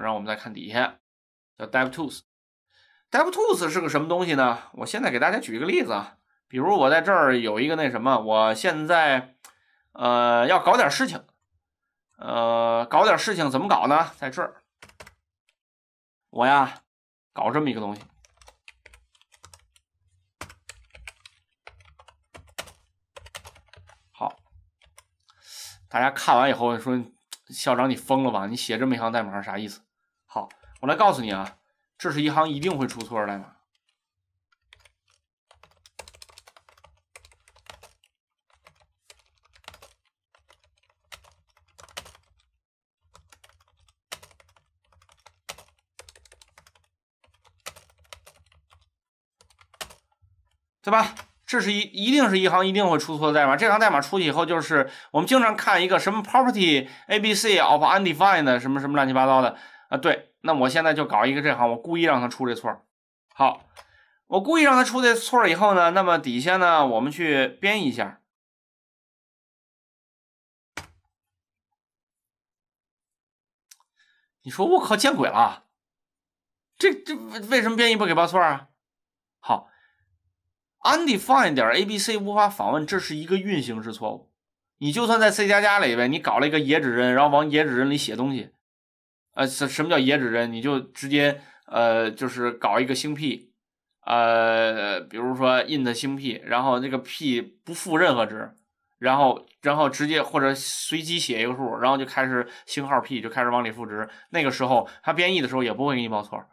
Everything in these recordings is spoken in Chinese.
然后我们再看底下叫 DevTools，DevTools 是个什么东西呢？我现在给大家举一个例子啊，比如我在这儿有一个那什么，我现在呃要搞点事情，呃搞点事情怎么搞呢？在这儿我呀搞这么一个东西。好，大家看完以后说校长你疯了吧？你写这么一行代码啥意思？我来告诉你啊，这是一行一定会出错的代码，对吧？这是一一定是一行一定会出错的代码。这行代码出去以后，就是我们经常看一个什么 property a b c of undefined 什么什么乱七八糟的啊，对。那我现在就搞一个这行，我故意让他出这错好，我故意让他出这错以后呢，那么底下呢，我们去编译一下。你说我靠，见鬼了！这这为什么编译不给报错啊？好，Andy 放一点，A B C 无法访问，这是一个运行式错误。你就算在 C 加加里边，你搞了一个野指针，然后往野指针里写东西。呃，什什么叫野指针？你就直接呃，就是搞一个星 p，呃，比如说 int 星 p，然后那个 p 不负任何值，然后然后直接或者随机写一个数，然后就开始星号 p 就开始往里赋值。那个时候它编译的时候也不会给你报错，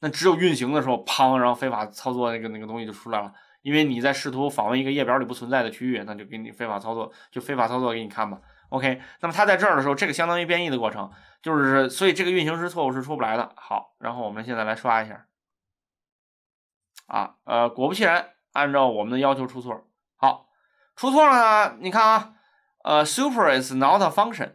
那只有运行的时候，砰，然后非法操作那个那个东西就出来了，因为你在试图访问一个页表里不存在的区域，那就给你非法操作，就非法操作给你看吧。OK，那么它在这儿的时候，这个相当于编译的过程，就是所以这个运行时错误是出不来的。好，然后我们现在来刷一下。啊，呃，果不其然，按照我们的要求出错。好，出错了呢？你看啊，呃，super is not function。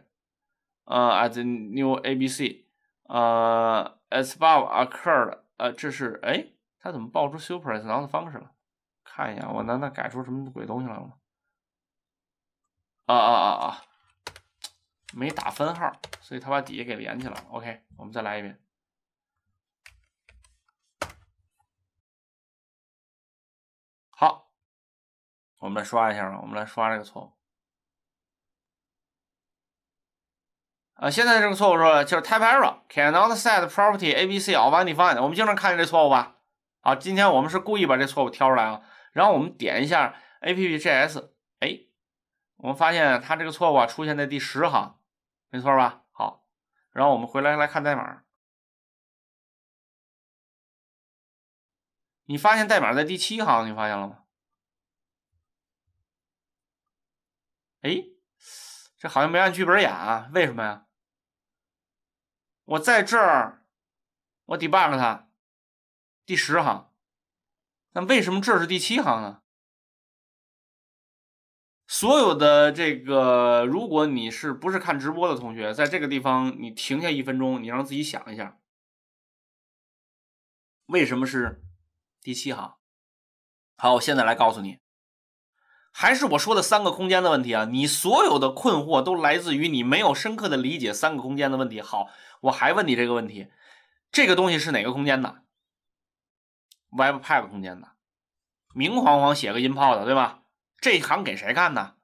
呃，as new abc。呃，as above occurred。呃，这是，哎，它怎么报出 super is not function 了？看一下，我难道改出什么鬼东西来了吗？啊啊啊啊！没打分号，所以他把底下给连起来了。OK，我们再来一遍。好，我们来刷一下啊，我们来刷这个错误。啊，现在这个错误说就是 TypeError: cannot set property abc on undefined。我们经常看见这错误吧？啊，今天我们是故意把这错误挑出来啊，然后我们点一下 app.js，哎，我们发现它这个错误啊出现在第十行。没错吧？好，然后我们回来来看代码。你发现代码在第七行，你发现了吗？哎，这好像没按剧本演，啊？为什么呀？我在这儿，我 debug 它，第十行，那为什么这是第七行呢？所有的这个，如果你是不是看直播的同学，在这个地方你停下一分钟，你让自己想一下，为什么是第七行？好，我现在来告诉你，还是我说的三个空间的问题啊。你所有的困惑都来自于你没有深刻的理解三个空间的问题。好，我还问你这个问题，这个东西是哪个空间的？Webpack 空间的，明晃晃写个音炮的，对吧？这行给谁看呢？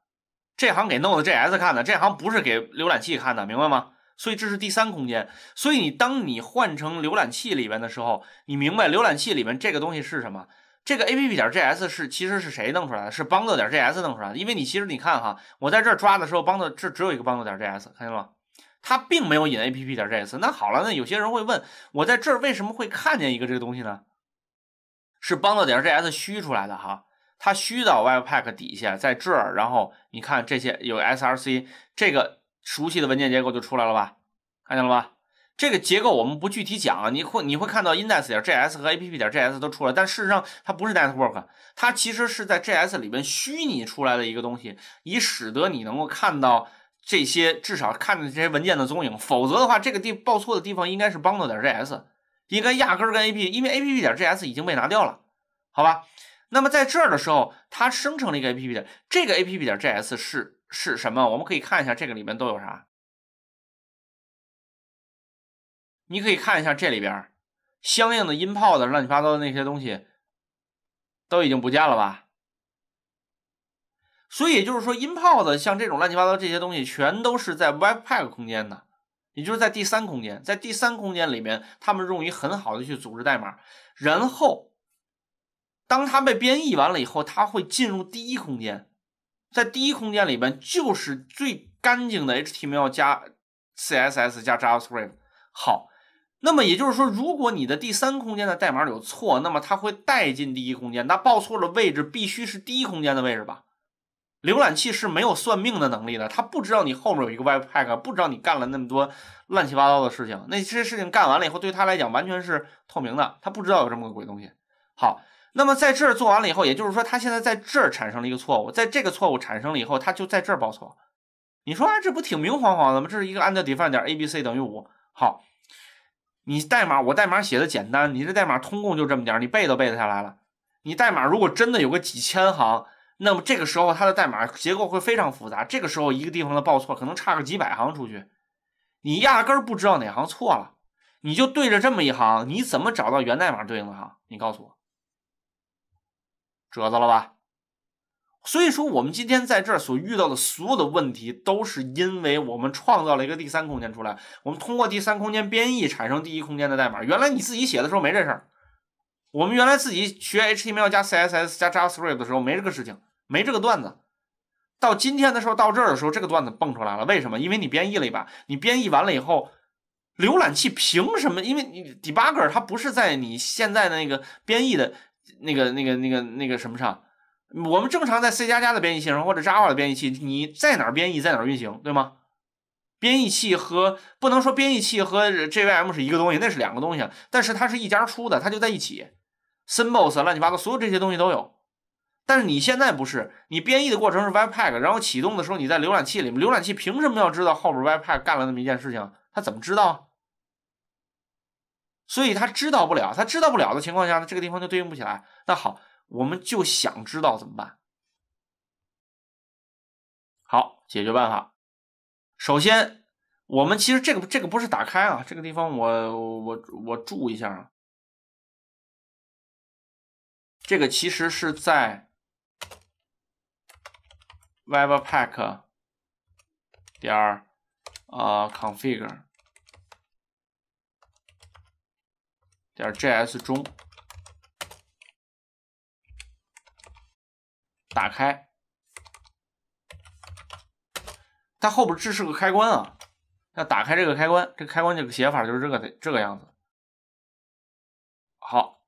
这行给 Node.js 看的，这行不是给浏览器看的，明白吗？所以这是第三空间。所以你当你换成浏览器里边的时候，你明白浏览器里边这个东西是什么？这个 app 点 js 是其实是谁弄出来的？是帮的点 js 弄出来的。因为你其实你看哈，我在这儿抓的时候，帮的这只有一个帮的点 js，看见了吗？它并没有引 app 点 js。那好了，那有些人会问我在这为什么会看见一个这个东西呢？是帮的点 js 虚出来的哈。它虚到 Webpack 底下，在这儿，然后你看这些有 src 这个熟悉的文件结构就出来了吧？看见了吧？这个结构我们不具体讲啊，你会你会看到 index 点 js 和 app 点 js 都出来，但事实上它不是 network，它其实是在 js 里边虚拟出来的一个东西，以使得你能够看到这些至少看到这些文件的踪影，否则的话，这个地报错的地方应该是 bundle 点 js，应该压根儿跟 app，因为 app 点 js 已经被拿掉了，好吧？那么在这儿的时候，它生成了一个 A P P 点，这个 A P P 点 J S 是是什么？我们可以看一下这个里面都有啥。你可以看一下这里边相应的音泡的乱七八糟的那些东西都已经不见了吧？所以就是说音泡的像这种乱七八糟这些东西，全都是在 Web Pack 空间的，也就是在第三空间，在第三空间里面，他们用于很好的去组织代码，然后。当它被编译完了以后，它会进入第一空间，在第一空间里边就是最干净的 HTML 加 CSS 加 JavaScript。好，那么也就是说，如果你的第三空间的代码有错，那么它会带进第一空间。那报错了位置必须是第一空间的位置吧？浏览器是没有算命的能力的，它不知道你后面有一个 Webpack，不知道你干了那么多乱七八糟的事情，那些事情干完了以后，对它来讲完全是透明的，它不知道有这么个鬼东西。好。那么在这儿做完了以后，也就是说，它现在在这儿产生了一个错误，在这个错误产生了以后，它就在这儿报错。你说啊，这不挺明晃晃的吗？这是一个按 n define 点 a b c 等于五。好，你代码我代码写的简单，你这代码通共就这么点儿，你背都背得下来了。你代码如果真的有个几千行，那么这个时候它的代码结构会非常复杂。这个时候一个地方的报错可能差个几百行出去，你压根儿不知道哪行错了，你就对着这么一行，你怎么找到源代码对应的行？你告诉我。褶子了吧？所以说，我们今天在这儿所遇到的所有的问题，都是因为我们创造了一个第三空间出来。我们通过第三空间编译产生第一空间的代码。原来你自己写的时候没这事儿。我们原来自己学 HTML 加 CSS 加 JavaScript 的时候没这个事情，没这个段子。到今天的时候，到这儿的时候，这个段子蹦出来了。为什么？因为你编译了一把。你编译完了以后，浏览器凭什么？因为你 Debugger 它不是在你现在的那个编译的。那个、那个、那个、那个什么上，我们正常在 C 加加的编译器上或者 Java 的编译器，你在哪编译在哪运行，对吗？编译器和不能说编译器和 JVM 是一个东西，那是两个东西，但是它是一家出的，它就在一起，symbols 乱七八糟，所有这些东西都有。但是你现在不是，你编译的过程是 webpack，然后启动的时候你在浏览器里面，浏览器凭什么要知道后边 webpack 干了那么一件事情？他怎么知道？所以他知道不了，他知道不了的情况下呢，这个地方就对应不起来。那好，我们就想知道怎么办？好，解决办法。首先，我们其实这个这个不是打开啊，这个地方我我我注一下啊，这个其实是在 Webpack 点啊 Configure。点 G S 中打开，它后边这是个开关啊，要打开这个开关，这个开关这个写法就是这个这个样子。好，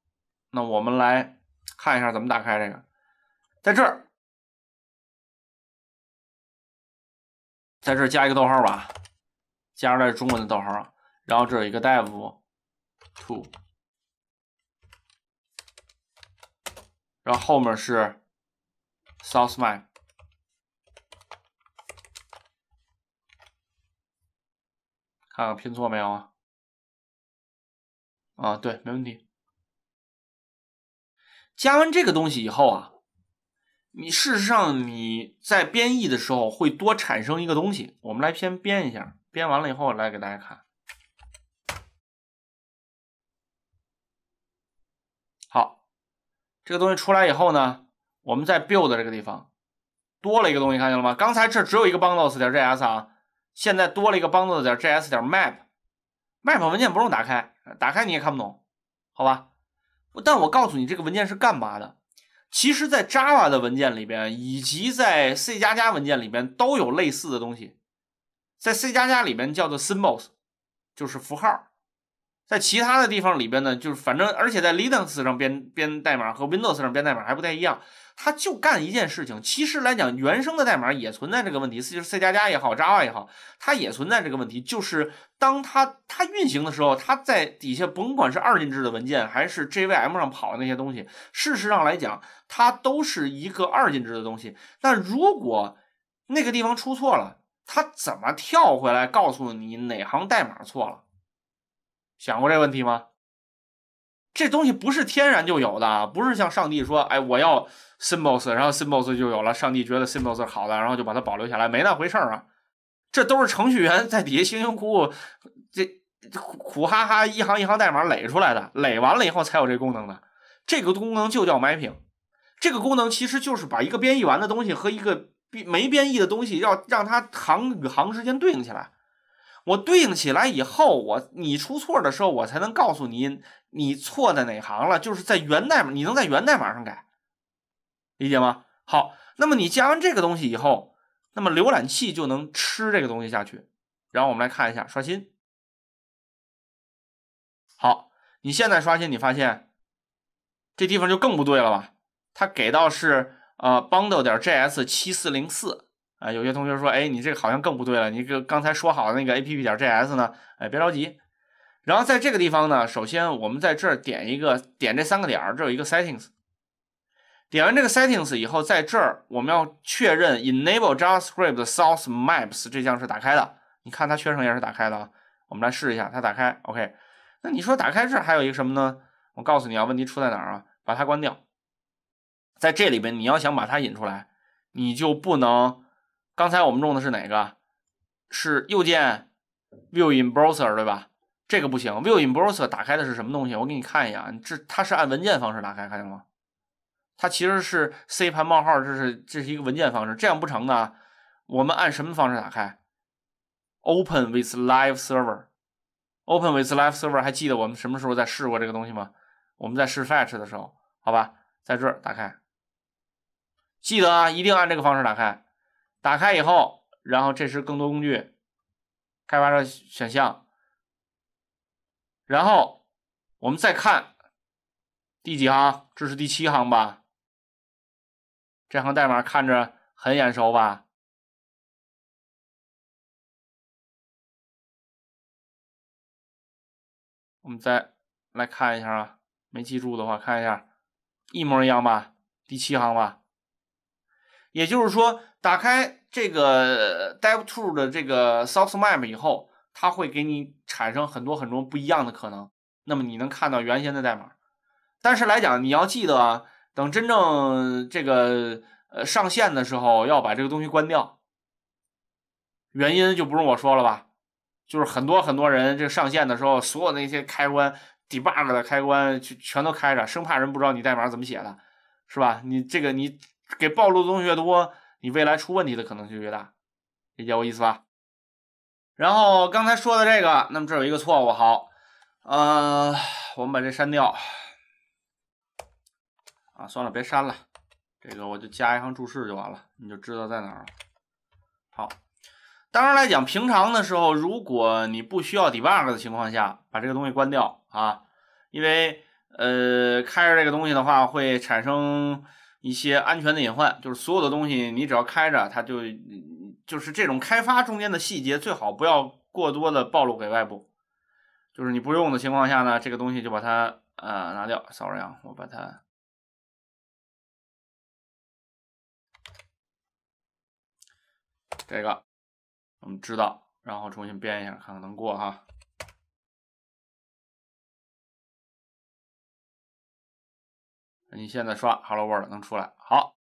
那我们来看一下怎么打开这个，在这儿，在这儿加一个逗号吧，加入来是中文的逗号，然后这有一个 dev two。然后后面是 Southman，看看拼错没有啊？啊，对，没问题。加完这个东西以后啊，你事实上你在编译的时候会多产生一个东西。我们来先编一下，编完了以后来给大家看。这个东西出来以后呢，我们在 build 这个地方多了一个东西，看见了吗？刚才这只有一个 bundles.js 啊，现在多了一个 bundles.js.map 点。map 文件不用打开，打开你也看不懂，好吧？但我告诉你这个文件是干嘛的。其实，在 Java 的文件里边，以及在 C 加加文件里边都有类似的东西，在 C 加加里边叫做 symbols，就是符号。在其他的地方里边呢，就是反正，而且在 Linux 上编编代码和 Windows 上编代码还不太一样。它就干一件事情。其实来讲，原生的代码也存在这个问题，就是 C 加加也好，Java 也好，它也存在这个问题。就是当它它运行的时候，它在底下甭管是二进制的文件，还是 JVM 上跑的那些东西，事实上来讲，它都是一个二进制的东西。那如果那个地方出错了，它怎么跳回来告诉你哪行代码错了？想过这问题吗？这东西不是天然就有的，不是像上帝说：“哎，我要 symbols，然后 symbols 就有了。”上帝觉得 symbols 好的，然后就把它保留下来，没那回事儿啊。这都是程序员在底下辛辛苦苦，这苦哈哈一行一行代码垒出来的，垒完了以后才有这功能的。这个功能就叫 mapping。这个功能其实就是把一个编译完的东西和一个没编译的东西要让它行与行之间对应起来。我对应起来以后，我你出错的时候，我才能告诉你你错在哪行了，就是在源代码，你能在源代码上改，理解吗？好，那么你加完这个东西以后，那么浏览器就能吃这个东西下去。然后我们来看一下刷新。好，你现在刷新，你发现这地方就更不对了吧？它给到是啊，bundle 点 js 七四零四。啊，有些同学说，哎，你这个好像更不对了。你这个刚才说好的那个 A P P 点 J S 呢？哎，别着急。然后在这个地方呢，首先我们在这儿点一个，点这三个点儿，这有一个 Settings。点完这个 Settings 以后，在这儿我们要确认 Enable JavaScript Source Maps 这项是打开的。你看它缺省也是打开的啊。我们来试一下，它打开，OK。那你说打开这还有一个什么呢？我告诉你啊，问题出在哪儿啊？把它关掉。在这里边，你要想把它引出来，你就不能。刚才我们用的是哪个？是右键 View in Browser，对吧？这个不行，View in Browser 打开的是什么东西？我给你看一眼，啊，这它是按文件方式打开，看见了吗？它其实是 C 盘冒号，这是这是一个文件方式，这样不成的。我们按什么方式打开？Open with Live Server，Open with Live Server，还记得我们什么时候在试过这个东西吗？我们在试 f e t c h 的时候，好吧，在这儿打开。记得啊，一定按这个方式打开。打开以后，然后这是更多工具，开发者选项，然后我们再看第几行，这是第七行吧？这行代码看着很眼熟吧？我们再来看一下啊，没记住的话看一下，一模一样吧？第七行吧？也就是说，打开这个 d e v t o o l 的这个 Source Map 以后，它会给你产生很多很多不一样的可能。那么你能看到原先的代码，但是来讲，你要记得，等真正这个呃上线的时候，要把这个东西关掉。原因就不用我说了吧，就是很多很多人这上线的时候，所有那些开关 Debug 的开关全全都开着，生怕人不知道你代码怎么写的，是吧？你这个你。给暴露的东西越多，你未来出问题的可能性越大，理解我意思吧？然后刚才说的这个，那么这有一个错误，好，呃，我们把这删掉，啊，算了，别删了，这个我就加一行注释就完了，你就知道在哪儿了。好，当然来讲，平常的时候，如果你不需要 debug 的情况下，把这个东西关掉啊，因为呃，开着这个东西的话会产生。一些安全的隐患，就是所有的东西你只要开着它就，就是这种开发中间的细节最好不要过多的暴露给外部。就是你不用的情况下呢，这个东西就把它呃拿掉。Sorry 啊，我把它这个我们知道，然后重新编一下，看看能过哈。你现在刷 Hello World 能出来？好。